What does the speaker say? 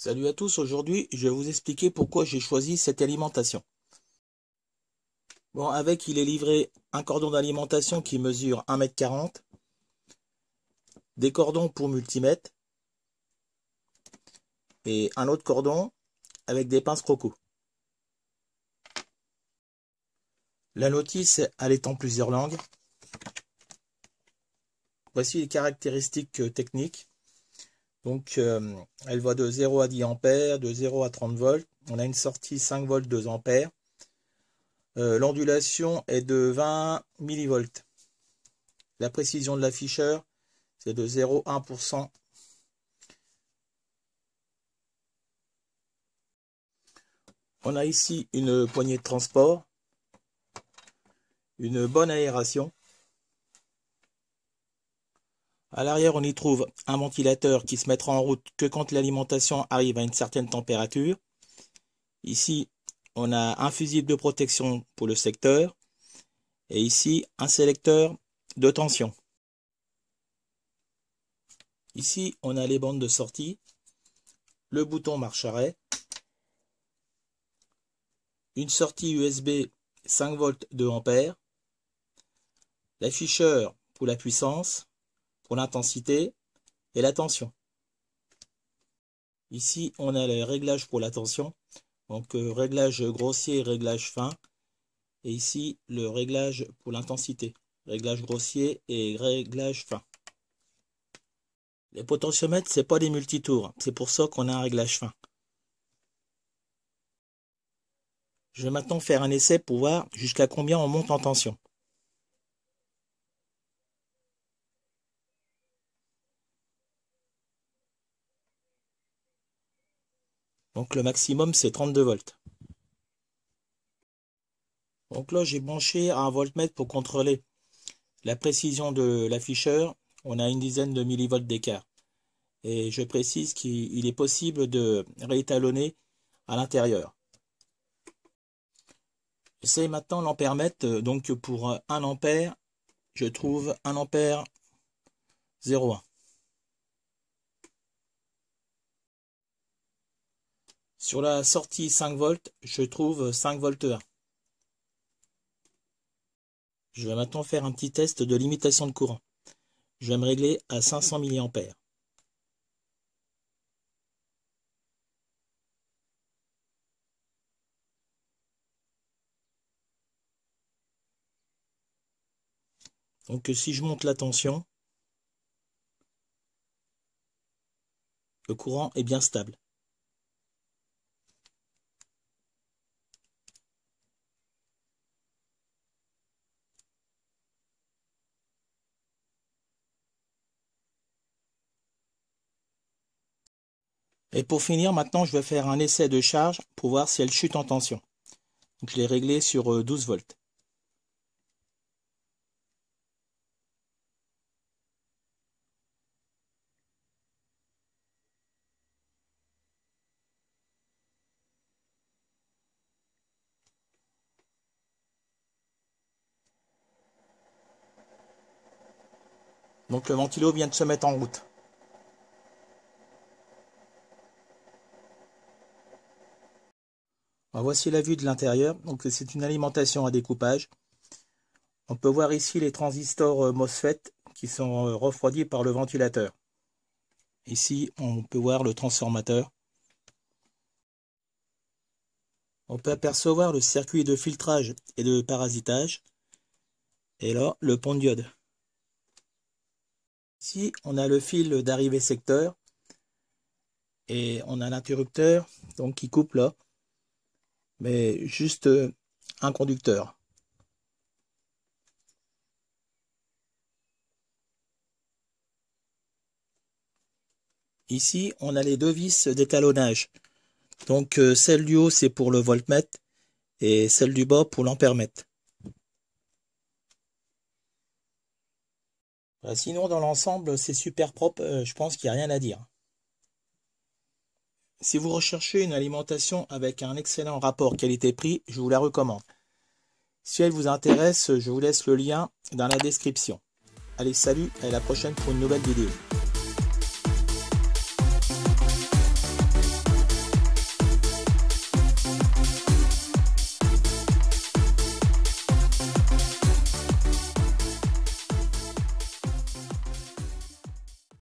Salut à tous, aujourd'hui je vais vous expliquer pourquoi j'ai choisi cette alimentation. Bon, avec il est livré un cordon d'alimentation qui mesure 1m40, des cordons pour multimètre et un autre cordon avec des pinces croco. La notice, elle est en plusieurs langues. Voici les caractéristiques euh, techniques. Donc, euh, elle va de 0 à 10 ampères, de 0 à 30 volts. On a une sortie 5 volts, 2 ampères. Euh, l'ondulation est de 20 millivolts. La précision de l'afficheur, c'est de 0,1%. On a ici une poignée de transport, une bonne aération. À l'arrière, on y trouve un ventilateur qui se mettra en route que quand l'alimentation arrive à une certaine température. Ici, on a un fusible de protection pour le secteur. Et ici, un sélecteur de tension. Ici, on a les bandes de sortie, le bouton marche arrêt, une sortie USB 5 volts 2 A, l'afficheur pour la puissance, pour l'intensité et la tension. Ici, on a les réglages pour la tension. Donc, euh, réglage grossier, réglage fin. Et ici, le réglage pour l'intensité. Réglage grossier et réglage fin. Les potentiomètres, ce n'est pas des multitours. C'est pour ça qu'on a un réglage fin. Je vais maintenant faire un essai pour voir jusqu'à combien on monte en tension. Donc le maximum c'est 32 volts. Donc là j'ai branché un voltmètre pour contrôler la précision de l'afficheur. On a une dizaine de millivolts d'écart. Et je précise qu'il est possible de réétalonner à l'intérieur. C'est maintenant l'ampèremètre. Donc pour 1 ampère, je trouve 1 ampère 0,1. Sur la sortie 5 volts, je trouve 5 volts 1. Je vais maintenant faire un petit test de limitation de courant. Je vais me régler à 500 mA. Donc si je monte la tension, le courant est bien stable. Et pour finir, maintenant, je vais faire un essai de charge pour voir si elle chute en tension. je l'ai réglé sur 12 euh, volts. Donc le ventilo vient de se mettre en route. voici la vue de l'intérieur. Donc c'est une alimentation à découpage. On peut voir ici les transistors euh, MOSFET qui sont euh, refroidis par le ventilateur. Ici, on peut voir le transformateur. On peut apercevoir le circuit de filtrage et de parasitage. Et là, le pont de diode. Ici, on a le fil d'arrivée secteur. Et on a l'interrupteur qui coupe là mais juste euh, un conducteur. Ici, on a les deux vis d'étalonnage. Donc euh, celle du haut, c'est pour le voltmètre et celle du bas pour l'ampèremètre. Bah, sinon, dans l'ensemble, c'est super propre. Euh, je pense qu'il n'y a rien à dire. Si vous recherchez une alimentation avec un excellent rapport qualité-prix, je vous la recommande. Si elle vous intéresse, je vous laisse le lien dans la description. Allez, salut, à la prochaine pour une nouvelle vidéo.